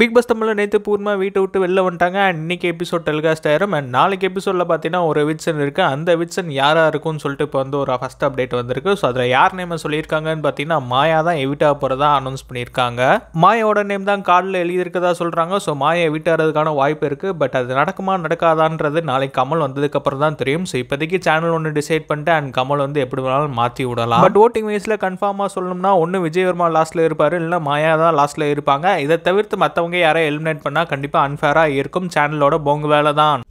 big pass தமிழில் நேற்று பூர்மா வீட்டை விட்டு வெளில வந்துட்டாங்க அண்ட் இன்னைக்கு எபிசோட் டெலிகாஸ்ட் ஆயிரும் அண்ட் நாளைக்கு எபிசோடில் பார்த்தீங்கன்னா ஒரு விட்சன் இருக்குது அந்த விட்சன் யாராக இருக்கும்னு சொல்லிட்டு இப்போ வந்து ஒரு ஃபஸ்ட் அப்டேட் வந்திருக்கு ஸோ அதில் யார் நேம் சொல்லியிருக்காங்கன்னு பார்த்தீங்கன்னா மாயா தான் எவிட்டா போகிறதா அனௌன்ஸ் பண்ணியிருக்காங்க மாயோட நேம் தான் கார்டில் எழுதியிருக்கதா சொல்கிறாங்க ஸோ மாயை எவிட்டாகிறதுக்கான வாய்ப்பு இருக்குது பட் அது நடக்குமா நடக்காதான்றது நாளைக்கு கமல் வந்ததுக்கப்புறம் தான் தெரியும் ஸோ இப்போதைக்கு சேனல் ஒன்று டிசைட் பண்ணிட்டு அண்ட் கமல் வந்து எப்படி வேணாலும் மாற்றி விடலாம் பட் ஓட்டிங் வயசில் கன்ஃபார்மாக சொல்லணும்னா ஒன்று விஜயவர்மா லாஸ்ட்டில் இருப்பார் இல்லைன்னா மாயா தான் லாஸ்ட்டில் இருப்பாங்க இதை தவிர்த்து மற்றவங்க அவங்க யாரை எலிமினேட் பண்ணால் கண்டிப்பாக அன்ஃபேராக இருக்கும் சேனலோட பொங்கு வேலை தான்